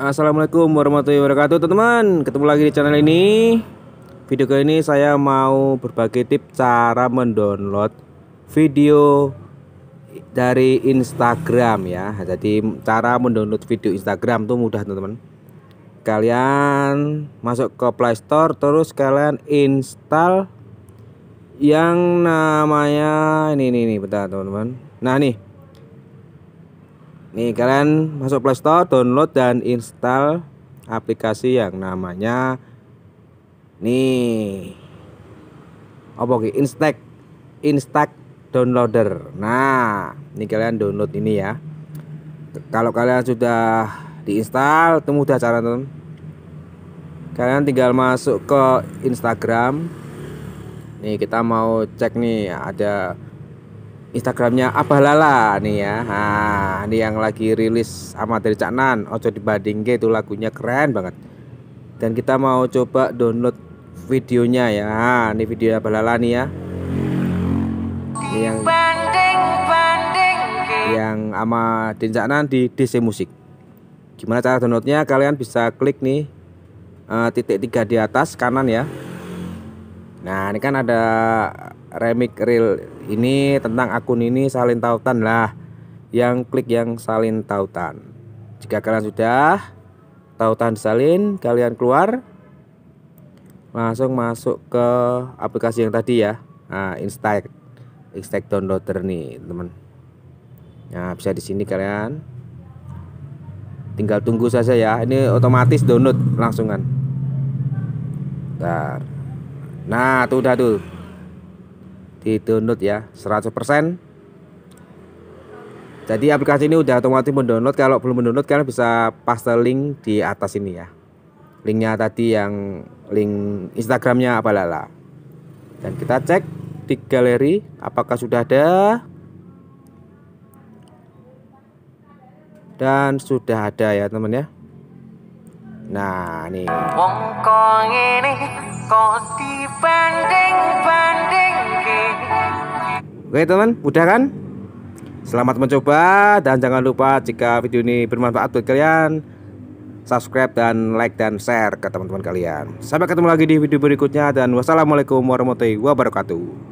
Assalamualaikum warahmatullahi wabarakatuh teman-teman Ketemu lagi di channel ini Video kali ini saya mau berbagi tips cara mendownload video dari Instagram ya Jadi cara mendownload video Instagram tuh mudah teman-teman Kalian masuk ke Play Store terus kalian install yang namanya ini ini, ini bentar teman-teman Nah nih Nih kalian masuk Playstore, download dan install aplikasi yang namanya nih oke okay, Instax Instax downloader. Nah, ini kalian download ini ya. Kalau kalian sudah diinstal, itu mudah cara teman. Kalian tinggal masuk ke Instagram. Nih kita mau cek nih ada Instagramnya Lala nih ya. Nah, ini yang lagi rilis sama dari Cak Nan. Ojo dibandingke itu lagunya keren banget. Dan kita mau coba download videonya ya. Nah, ini video Lala nih ya. Ini yang banding, banding. yang sama Din Cak Nan di DC Music. Gimana cara downloadnya? Kalian bisa klik nih eh, titik tiga di atas kanan ya. Nah, ini kan ada remix reel ini tentang akun ini salin tautan lah yang klik yang salin tautan jika kalian sudah tautan salin kalian keluar langsung masuk ke aplikasi yang tadi ya nah, instack instack downloader nih teman nah bisa di sini kalian tinggal tunggu saja ya ini otomatis download langsungan Bentar. nah tuh udah tuh didownload ya 100% jadi aplikasi ini udah otomatis mendownload kalau belum mendownload kalian bisa paste link di atas ini ya linknya tadi yang link Instagramnya apalala. dan kita cek di galeri apakah sudah ada dan sudah ada ya teman ya nah nih ini Oke teman, mudah kan? Selamat mencoba dan jangan lupa jika video ini bermanfaat buat kalian Subscribe dan like dan share ke teman-teman kalian Sampai ketemu lagi di video berikutnya dan wassalamualaikum warahmatullahi wabarakatuh